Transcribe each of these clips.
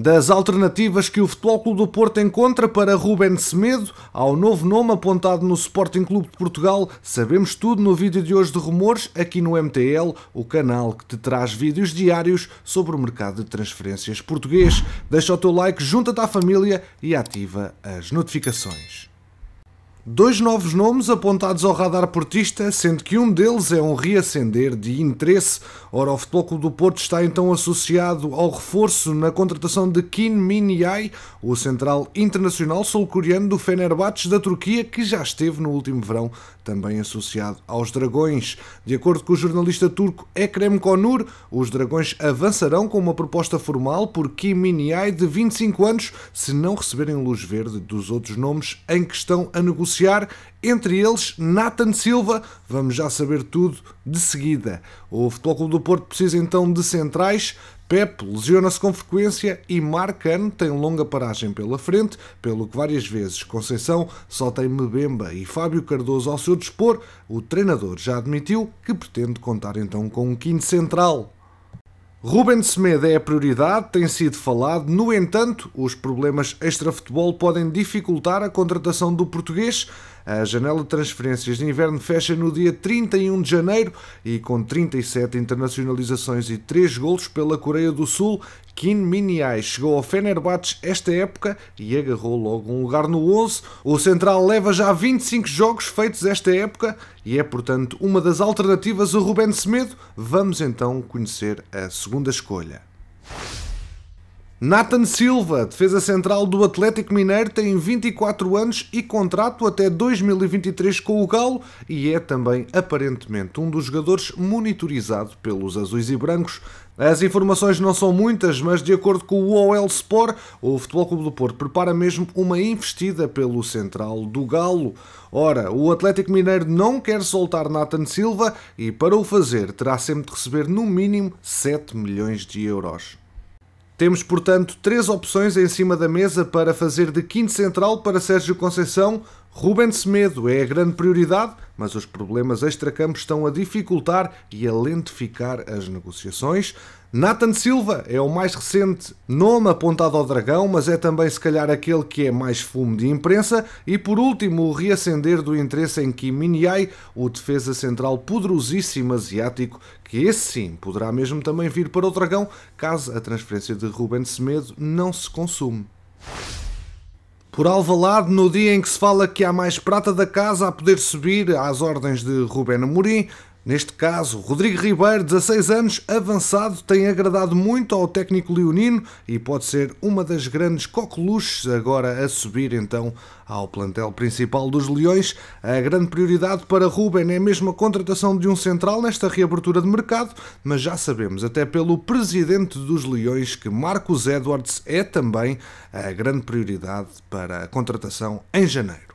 Das alternativas que o Futebol Clube do Porto encontra para Ruben Semedo, ao novo nome apontado no Sporting Clube de Portugal, sabemos tudo no vídeo de hoje de Rumores, aqui no MTL, o canal que te traz vídeos diários sobre o mercado de transferências português. Deixa o teu like, junta-te à família e ativa as notificações. Dois novos nomes apontados ao radar portista, sendo que um deles é um reacender de interesse. Ora, o Futebol Clube do Porto está então associado ao reforço na contratação de Kim Min Yae, o central internacional sul-coreano do Fenerbahçe da Turquia, que já esteve no último verão também associado aos Dragões. De acordo com o jornalista turco Ekrem Konur, os Dragões avançarão com uma proposta formal por Kim Min Yae de 25 anos, se não receberem luz verde dos outros nomes em que estão a negociar entre eles Nathan Silva. Vamos já saber tudo de seguida. O Futebol Clube do Porto precisa então de centrais. Pep lesiona-se com frequência e Marcano tem longa paragem pela frente, pelo que várias vezes Conceição só tem Mebemba e Fábio Cardoso ao seu dispor. O treinador já admitiu que pretende contar então com um quinto central. Ruben Semedo é a prioridade, tem sido falado. No entanto, os problemas extra-futebol podem dificultar a contratação do português. A janela de transferências de inverno fecha no dia 31 de janeiro e com 37 internacionalizações e 3 golos pela Coreia do Sul, Kim min Miniai chegou ao Fenerbahçe esta época e agarrou logo um lugar no 11. O Central leva já 25 jogos feitos esta época e é, portanto, uma das alternativas a Ruben Semedo. Vamos então conhecer a segunda escolha. Nathan Silva, defesa central do Atlético Mineiro, tem 24 anos e contrato até 2023 com o Galo e é também aparentemente um dos jogadores monitorizado pelos azuis e brancos. As informações não são muitas, mas de acordo com o OL Sport, o Futebol Clube do Porto prepara mesmo uma investida pelo central do Galo. Ora, o Atlético Mineiro não quer soltar Nathan Silva e para o fazer terá sempre de receber no mínimo 7 milhões de euros. Temos, portanto, três opções em cima da mesa para fazer de quinto central para Sérgio Conceição Ruben Semedo é a grande prioridade, mas os problemas extracampo estão a dificultar e a lentificar as negociações. Nathan Silva é o mais recente nome apontado ao dragão, mas é também se calhar aquele que é mais fumo de imprensa. E por último, o reacender do interesse em Kim min yai o defesa central poderosíssimo asiático, que esse sim poderá mesmo também vir para o dragão, caso a transferência de Ruben Semedo não se consume por Alvalade no dia em que se fala que há mais prata da casa a poder subir às ordens de Rubén Amorim, Neste caso, Rodrigo Ribeiro, 16 anos, avançado, tem agradado muito ao técnico leonino e pode ser uma das grandes coqueluches agora a subir então ao plantel principal dos Leões. A grande prioridade para Ruben é mesmo a contratação de um central nesta reabertura de mercado, mas já sabemos até pelo presidente dos Leões que Marcos Edwards é também a grande prioridade para a contratação em janeiro.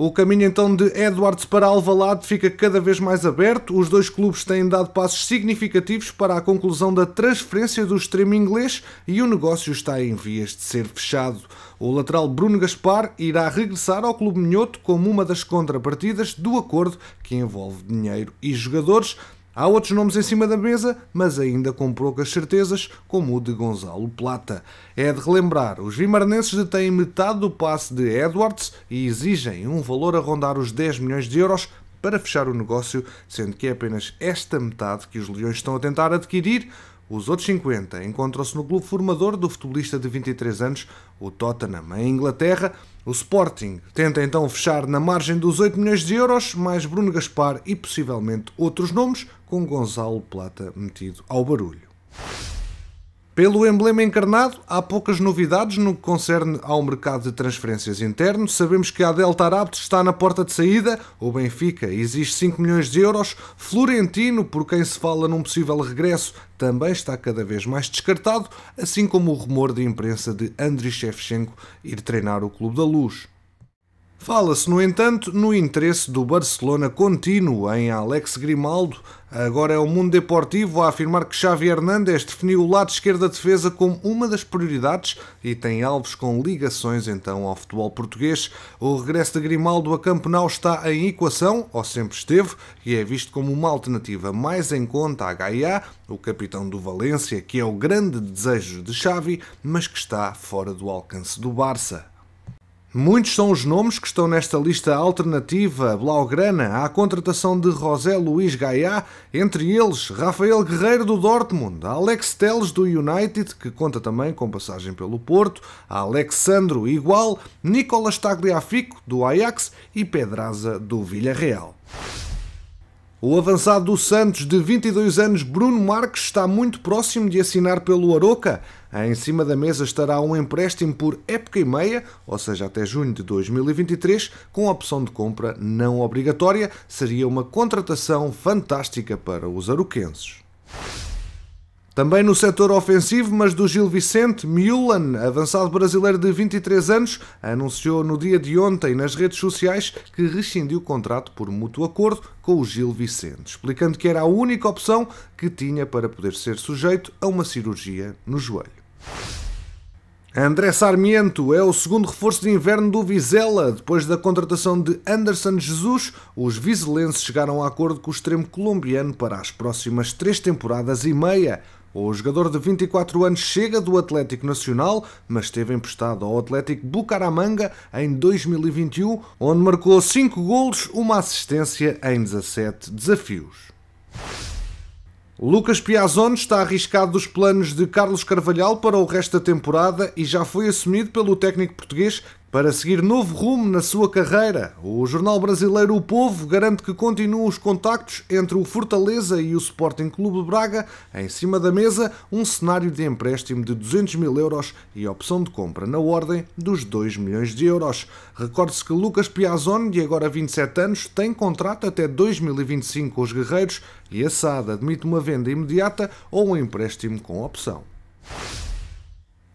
O caminho então de Edwards para Alvalade fica cada vez mais aberto. Os dois clubes têm dado passos significativos para a conclusão da transferência do extremo inglês e o negócio está em vias de ser fechado. O lateral Bruno Gaspar irá regressar ao clube minhoto como uma das contrapartidas do acordo que envolve dinheiro e jogadores. Há outros nomes em cima da mesa, mas ainda com poucas certezas, como o de Gonzalo Plata. É de relembrar, os vimarnenses detêm metade do passe de Edwards e exigem um valor a rondar os 10 milhões de euros para fechar o negócio, sendo que é apenas esta metade que os Leões estão a tentar adquirir. Os outros 50 encontram-se no clube formador do futebolista de 23 anos, o Tottenham, em Inglaterra, o Sporting tenta então fechar na margem dos 8 milhões de euros, mais Bruno Gaspar e possivelmente outros nomes, com Gonzalo Plata metido ao barulho. Pelo emblema encarnado, há poucas novidades no que concerne ao mercado de transferências interno. Sabemos que a Delta Arapto está na porta de saída, o Benfica exige 5 milhões de euros, Florentino, por quem se fala num possível regresso, também está cada vez mais descartado, assim como o rumor de imprensa de Andriy Shevchenko ir treinar o Clube da Luz. Fala-se, no entanto, no interesse do Barcelona contínuo em Alex Grimaldo. Agora é o Mundo Deportivo a afirmar que Xavi Hernandes definiu o lado esquerdo da defesa como uma das prioridades e tem alvos com ligações então ao futebol português. O regresso de Grimaldo a Campenau está em equação, ou sempre esteve, e é visto como uma alternativa mais em conta a Gaia, o capitão do Valência, que é o grande desejo de Xavi, mas que está fora do alcance do Barça. Muitos são os nomes que estão nesta lista alternativa blaugrana à contratação de José Luís Gaiá, entre eles Rafael Guerreiro do Dortmund, Alex Teles do United, que conta também com passagem pelo Porto, Alexandro Igual, Nicolas Tagliafico do Ajax e Pedraza do Villarreal. O avançado do Santos, de 22 anos, Bruno Marques, está muito próximo de assinar pelo Aroca. Em cima da mesa estará um empréstimo por época e meia, ou seja, até junho de 2023, com opção de compra não obrigatória. Seria uma contratação fantástica para os aroquenses. Também no setor ofensivo, mas do Gil Vicente, Miulan, avançado brasileiro de 23 anos, anunciou no dia de ontem nas redes sociais que rescindiu o contrato por mútuo acordo com o Gil Vicente, explicando que era a única opção que tinha para poder ser sujeito a uma cirurgia no joelho. André Sarmiento é o segundo reforço de inverno do Vizela. Depois da contratação de Anderson Jesus, os vizelenses chegaram a acordo com o extremo colombiano para as próximas três temporadas e meia. O jogador de 24 anos chega do Atlético Nacional, mas esteve emprestado ao Atlético Bucaramanga em 2021, onde marcou 5 golos, uma assistência em 17 desafios. Lucas Piazon está arriscado dos planos de Carlos Carvalhal para o resto da temporada e já foi assumido pelo técnico português para seguir novo rumo na sua carreira. O jornal brasileiro O Povo garante que continuam os contactos entre o Fortaleza e o Sporting Clube de Braga. Em cima da mesa, um cenário de empréstimo de 200 mil euros e opção de compra na ordem dos 2 milhões de euros. Recorde-se que Lucas Piazon, de agora 27 anos, tem contrato até 2025 com os Guerreiros e a SAD admite uma venda imediata ou um empréstimo com opção.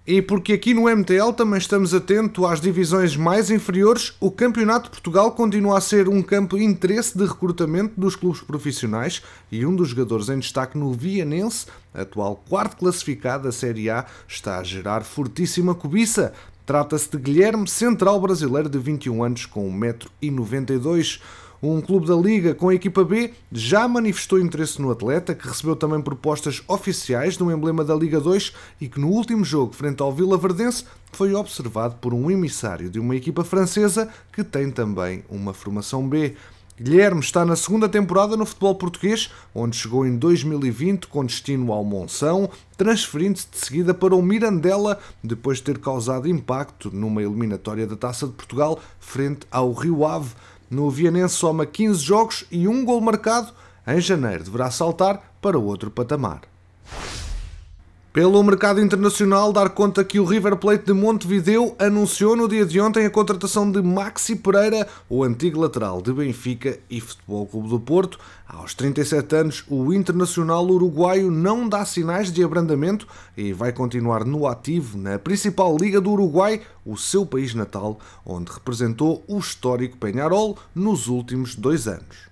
E porque aqui no MTL também estamos atento às divisões mais inferiores, o Campeonato de Portugal continua a ser um campo de interesse de recrutamento dos clubes profissionais e um dos jogadores em destaque no Vianense, atual quarto classificado da Série A, está a gerar fortíssima cobiça. Trata-se de Guilherme, central brasileiro de 21 anos com 1,92m. Um clube da Liga com a equipa B já manifestou interesse no atleta, que recebeu também propostas oficiais do emblema da Liga 2 e que no último jogo, frente ao Vila Verdense, foi observado por um emissário de uma equipa francesa que tem também uma formação B. Guilherme está na segunda temporada no futebol português, onde chegou em 2020 com destino ao Monção, transferindo-se de seguida para o Mirandela, depois de ter causado impacto numa eliminatória da Taça de Portugal frente ao Rio Ave. No Vianense soma 15 jogos e um gol marcado. Em janeiro deverá saltar para outro patamar. Pelo mercado internacional, dar conta que o River Plate de Montevideo anunciou no dia de ontem a contratação de Maxi Pereira, o antigo lateral de Benfica e Futebol Clube do Porto. Aos 37 anos, o internacional uruguaio não dá sinais de abrandamento e vai continuar no ativo na principal liga do Uruguai, o seu país natal, onde representou o histórico Penharol nos últimos dois anos.